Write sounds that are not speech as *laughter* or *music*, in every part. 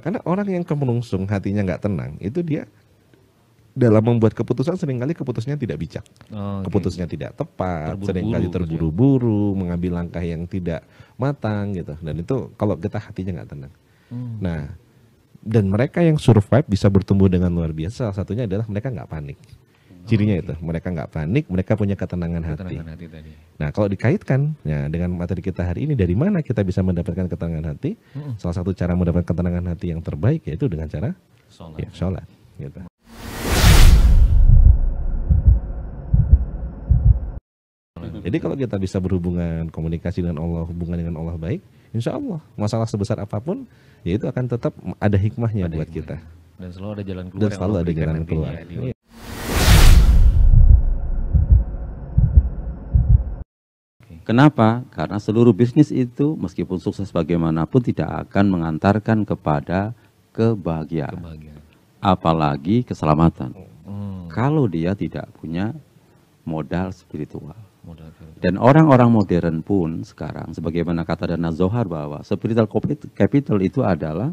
Kenapa? Karena orang yang kemenungsung hatinya nggak tenang itu dia dalam membuat keputusan seringkali keputusannya tidak bijak, oh, okay. Iya, iya. keputusannya tidak tepat, terburu seringkali gitu ya. terburu-buru, mengambil langkah yang tidak matang gitu. Dan itu kalau kita hatinya nggak tenang. Hmm. Nah, dan mereka yang survive bisa bertumbuh dengan luar biasa. Salah satunya adalah mereka nggak panik. Cirinya oh, okay. itu mereka nggak panik, mereka punya ketenangan, ketenangan hati. hati tadi. Nah kalau dikaitkan ya dengan materi kita hari ini dari mana kita bisa mendapatkan ketenangan hati? Hmm. Salah satu cara mendapatkan ketenangan hati yang terbaik yaitu dengan cara sholat. Ya, sholat gitu. Jadi kalau kita bisa berhubungan komunikasi dengan Allah, hubungan dengan Allah baik, insya Allah masalah sebesar apapun, ya itu akan tetap ada hikmahnya ada buat hikmah. kita. Dan selalu ada jalan keluar. Dan selalu ada jalan keluar. Ya, Kenapa? Karena seluruh bisnis itu meskipun sukses bagaimanapun tidak akan mengantarkan kepada kebahagiaan. kebahagiaan. Apalagi keselamatan. Hmm. Kalau dia tidak punya modal spiritual. Dan orang-orang modern pun sekarang, sebagaimana kata Dana Zohar bahwa spiritual capital itu adalah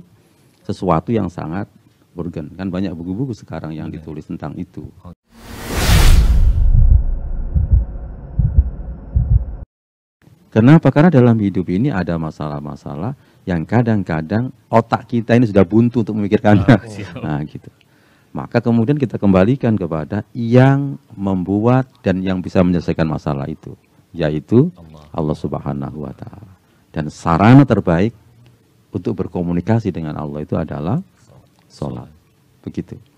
sesuatu yang sangat burgen. Kan banyak buku-buku sekarang yang iya. ditulis tentang itu. Kenapa? Karena dalam hidup ini ada masalah-masalah yang kadang-kadang otak kita ini sudah buntu untuk memikirkannya. Oh, *laughs* nah, gitu. Maka kemudian kita kembalikan kepada yang membuat dan yang bisa menyelesaikan masalah itu, yaitu Allah, Allah Subhanahu wa taala. Dan sarana terbaik untuk berkomunikasi dengan Allah itu adalah sholat. Begitu.